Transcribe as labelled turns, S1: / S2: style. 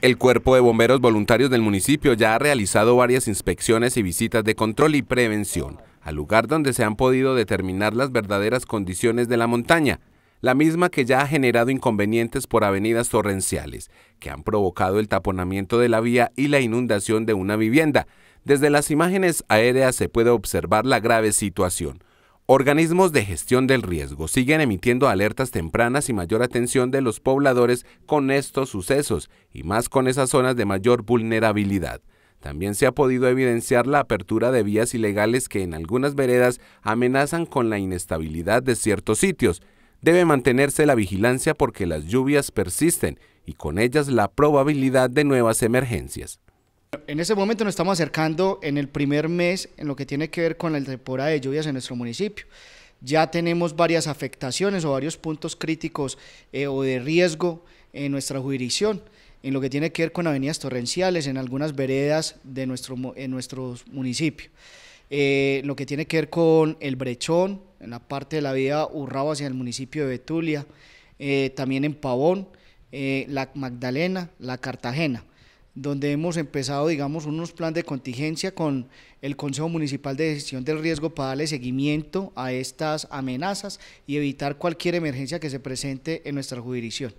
S1: El Cuerpo de Bomberos Voluntarios del municipio ya ha realizado varias inspecciones y visitas de control y prevención al lugar donde se han podido determinar las verdaderas condiciones de la montaña, la misma que ya ha generado inconvenientes por avenidas torrenciales, que han provocado el taponamiento de la vía y la inundación de una vivienda. Desde las imágenes aéreas se puede observar la grave situación. Organismos de gestión del riesgo siguen emitiendo alertas tempranas y mayor atención de los pobladores con estos sucesos y más con esas zonas de mayor vulnerabilidad. También se ha podido evidenciar la apertura de vías ilegales que en algunas veredas amenazan con la inestabilidad de ciertos sitios. Debe mantenerse la vigilancia porque las lluvias persisten y con ellas la probabilidad de nuevas emergencias.
S2: En este momento nos estamos acercando en el primer mes en lo que tiene que ver con la temporada de lluvias en nuestro municipio. Ya tenemos varias afectaciones o varios puntos críticos eh, o de riesgo en nuestra jurisdicción, en lo que tiene que ver con avenidas torrenciales, en algunas veredas de nuestro, en eh, lo que tiene que ver con el brechón, en la parte de la vía Urrao hacia el municipio de Betulia, eh, también en Pavón, la Magdalena, la Cartagena donde hemos empezado, digamos, unos planes de contingencia con el Consejo Municipal de decisión del Riesgo para darle seguimiento a estas amenazas y evitar cualquier emergencia que se presente en nuestra jurisdicción.